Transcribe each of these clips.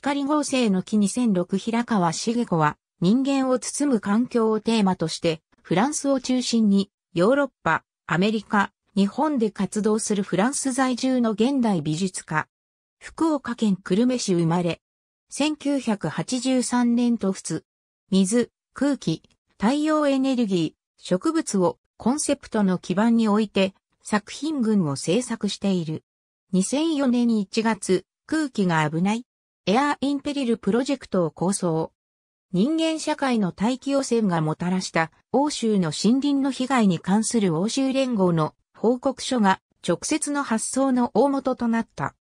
光合成の木2006平川茂子は人間を包む環境をテーマとしてフランスを中心にヨーロッパ、アメリカ、日本で活動するフランス在住の現代美術家。福岡県久留米市生まれ。1983年と仏。水、空気、太陽エネルギー、植物をコンセプトの基盤に置いて作品群を制作している。2004年1月、空気が危ないエアーインペリルプロジェクトを構想。人間社会の大気汚染がもたらした欧州の森林の被害に関する欧州連合の報告書が直接の発想の大元となった。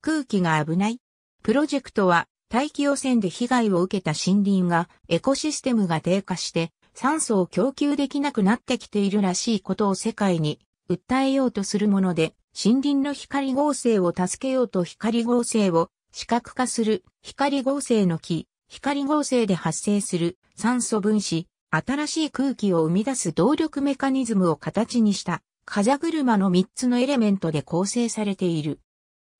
空気が危ない。プロジェクトは大気汚染で被害を受けた森林がエコシステムが低下して酸素を供給できなくなってきているらしいことを世界に訴えようとするもので森林の光合成を助けようと光合成を視覚化する光合成の木、光合成で発生する酸素分子、新しい空気を生み出す動力メカニズムを形にした風車の3つのエレメントで構成されている。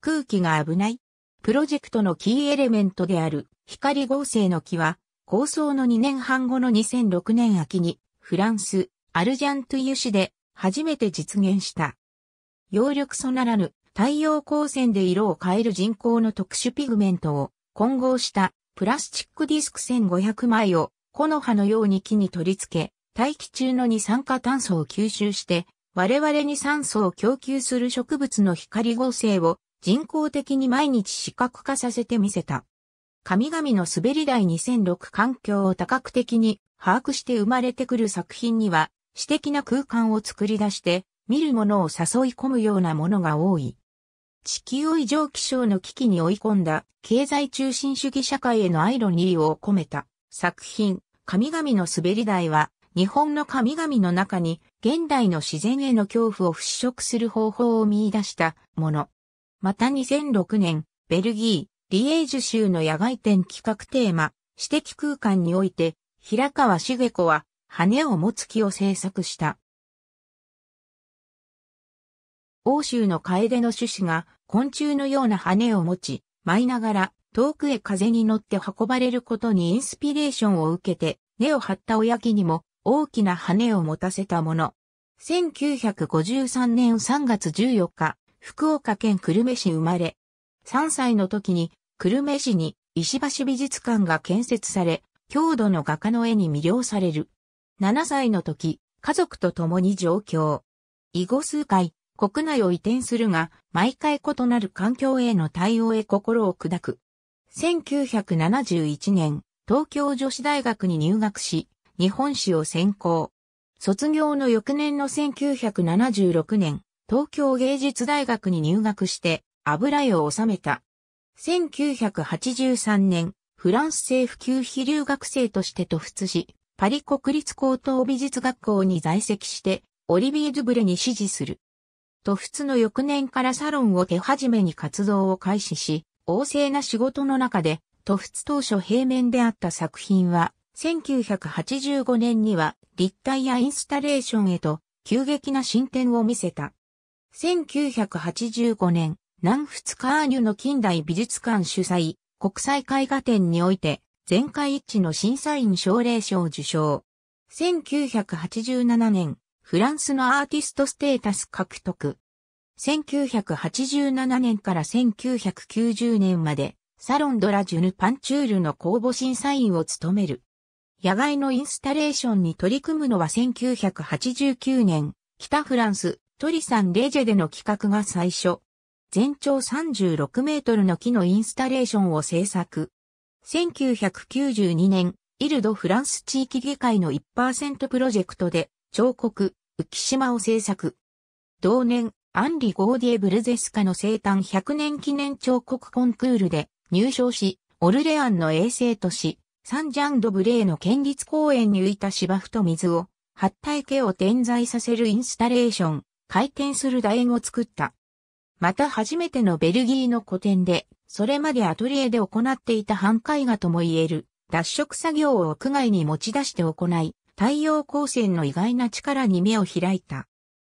空気が危ない。プロジェクトのキーエレメントである光合成の木は構想の2年半後の2006年秋にフランス、アルジャントゥイユ市で初めて実現した。揚力素ならぬ太陽光線で色を変える人工の特殊ピグメントを混合したプラスチックディスク1500枚を木の葉のように木に取り付け、大気中の二酸化炭素を吸収して我々に酸素を供給する植物の光合成を人工的に毎日視覚化させてみせた。神々の滑り台2006環境を多角的に把握して生まれてくる作品には、私的な空間を作り出して、見るものを誘い込むようなものが多い。地球異常気象の危機に追い込んだ経済中心主義社会へのアイロニーを込めた作品、神々の滑り台は、日本の神々の中に現代の自然への恐怖を払拭する方法を見出したもの。また2006年、ベルギー、リエージュ州の野外展企画テーマ、私的空間において、平川茂子は、羽を持つ木を制作した。欧州の楓の種子が昆虫のような羽を持ち、舞いながら遠くへ風に乗って運ばれることにインスピレーションを受けて、根を張った親木にも大きな羽を持たせたもの。1953年3月14日、福岡県久留米市生まれ。3歳の時に久留米市に石橋美術館が建設され、郷土の画家の絵に魅了される。7歳の時、家族と共に上京。以後数回、国内を移転するが、毎回異なる環境への対応へ心を砕く。1971年、東京女子大学に入学し、日本史を専攻。卒業の翌年の1976年、東京芸術大学に入学して、油絵を収めた。1983年、フランス政府級非留学生として突出し、パリ国立高等美術学校に在籍して、オリビエ・ドゥブレに支持する。と仏の翌年からサロンを手始めに活動を開始し、旺盛な仕事の中で、都仏当初平面であった作品は、1985年には立体やインスタレーションへと急激な進展を見せた。1985年、南仏カーニュの近代美術館主催、国際絵画展において、全会一致の審査員奨励賞を受賞。1987年、フランスのアーティストステータス獲得。1987年から1990年まで、サロンドラジュヌパンチュールの公募審査員を務める。野外のインスタレーションに取り組むのは1989年、北フランス、トリサン・レジェでの企画が最初。全長36メートルの木のインスタレーションを制作。1992年、イルド・フランス地域議会の1%プロジェクトで、彫刻、浮島を制作。同年、アンリ・ゴーディエ・ブルゼスカの生誕100年記念彫刻コンクールで入賞し、オルレアンの衛星都市、サンジャンド・ブレーの県立公園に浮いた芝生と水を、八体家を点在させるインスタレーション、回転する楕円を作った。また初めてのベルギーの古典で、それまでアトリエで行っていた半絵画とも言える、脱色作業を屋外に持ち出して行い、太陽光線の意外な力に目を開いた。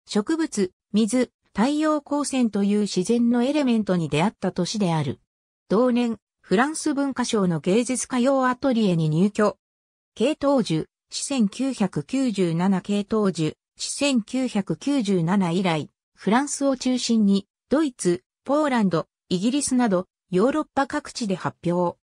植物、水、太陽光線という自然のエレメントに出会った年である。同年、フランス文化賞の芸術家用アトリエに入居。系統樹、四1997系統樹、四1997以来、フランスを中心に、ドイツ、ポーランド、イギリスなど、ヨーロッパ各地で発表。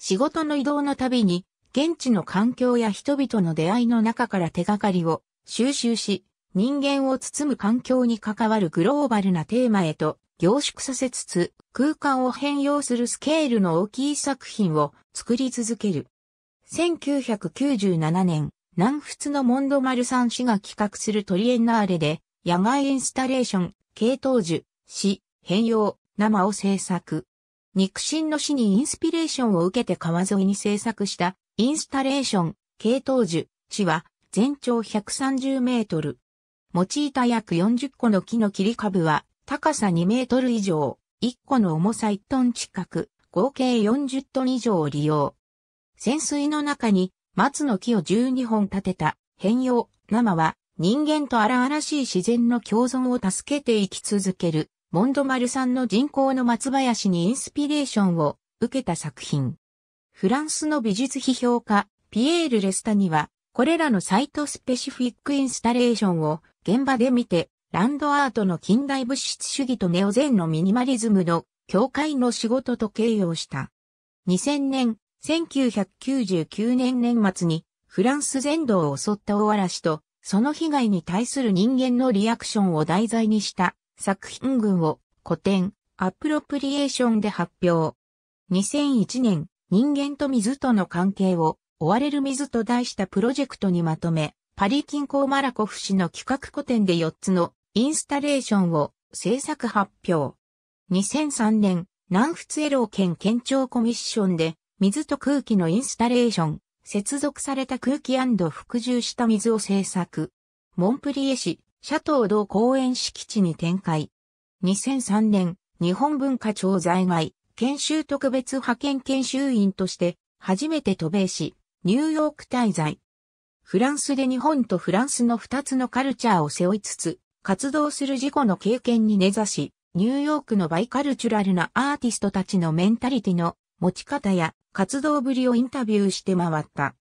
仕事の移動のたびに、現地の環境や人々の出会いの中から手がかりを収集し、人間を包む環境に関わるグローバルなテーマへと凝縮させつつ、空間を変容するスケールの大きい作品を作り続ける。1997年、南仏のモンドマルさん氏が企画するトリエンナーレで、野外インスタレーション、系統樹、詩、変容、生を制作。肉親の死にインスピレーションを受けて川沿いに制作したインスタレーション、系統樹、地は全長130メートル。用いた約40個の木の切り株は高さ2メートル以上、1個の重さ1トン近く、合計40トン以上を利用。潜水の中に松の木を12本立てた変容生は人間と荒々しい自然の共存を助けて生き続けるモンドマルさんの人工の松林にインスピレーションを受けた作品。フランスの美術批評家、ピエール・レスタには、これらのサイトスペシフィックインスタレーションを現場で見て、ランドアートの近代物質主義とネオゼンのミニマリズムの境界の仕事と形容した。2000年、1999年年末にフランス全土を襲った大嵐と、その被害に対する人間のリアクションを題材にした作品群を古典、アプロプリエーションで発表。2001年、人間と水との関係を、追われる水と題したプロジェクトにまとめ、パリ近郊マラコフ氏の企画個展で4つのインスタレーションを制作発表。2003年、南仏エロー県県庁コミッションで、水と空気のインスタレーション、接続された空気服従した水を制作。モンプリエ市、シャトー道公園敷地に展開。2003年、日本文化庁在外、研修特別派遣研修員として初めて渡米し、ニューヨーク滞在。フランスで日本とフランスの2つのカルチャーを背負いつつ、活動する事故の経験に根ざし、ニューヨークのバイカルチュラルなアーティストたちのメンタリティの持ち方や活動ぶりをインタビューして回った。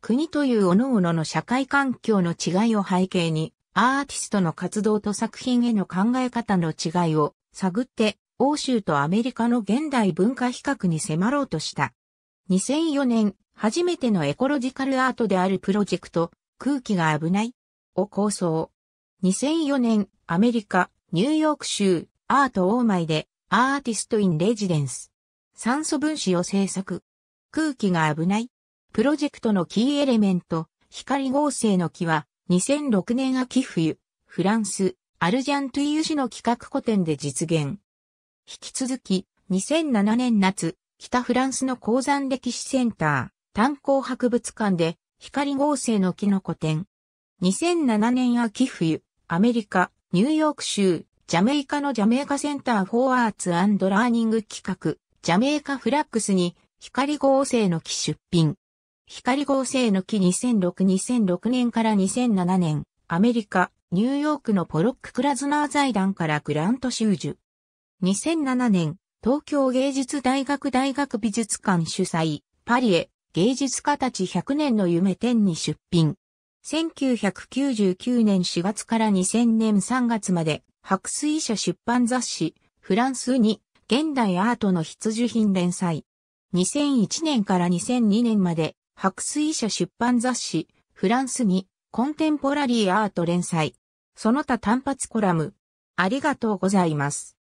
国という各々の社会環境の違いを背景に、アーティストの活動と作品への考え方の違いを探って欧州とアメリカの現代文化比較に迫ろうとした。2004年、初めてのエコロジカルアートであるプロジェクト、空気が危ないを構想。2004年、アメリカ、ニューヨーク州、アートオーマイで、アーティストインレジデンス。酸素分子を制作。空気が危ない。プロジェクトのキーエレメント、光合成の木は、2006年秋冬、フランス、アルジャントゥイユ市の企画古典で実現。引き続き、2007年夏、北フランスの鉱山歴史センター、炭鉱博物館で、光合成のキノコ展。2007年秋冬、アメリカ、ニューヨーク州、ジャメイカのジャメイカセンターフォーアーツラーニング企画、ジャメイカフラックスに光合成の木出品。光合成の木2006-2006年から2007年、アメリカ、ニューヨークのポロック・クラズナー財団からグラントジュ。2007年、東京芸術大学大学美術館主催、パリへ芸術家たち100年の夢展に出品。1999年4月から2000年3月まで、白水社出版雑誌、フランスに現代アートの必需品連載。2001年から2002年まで、白水社出版雑誌、フランスにコンテンポラリーアート連載。その他単発コラム。ありがとうございます。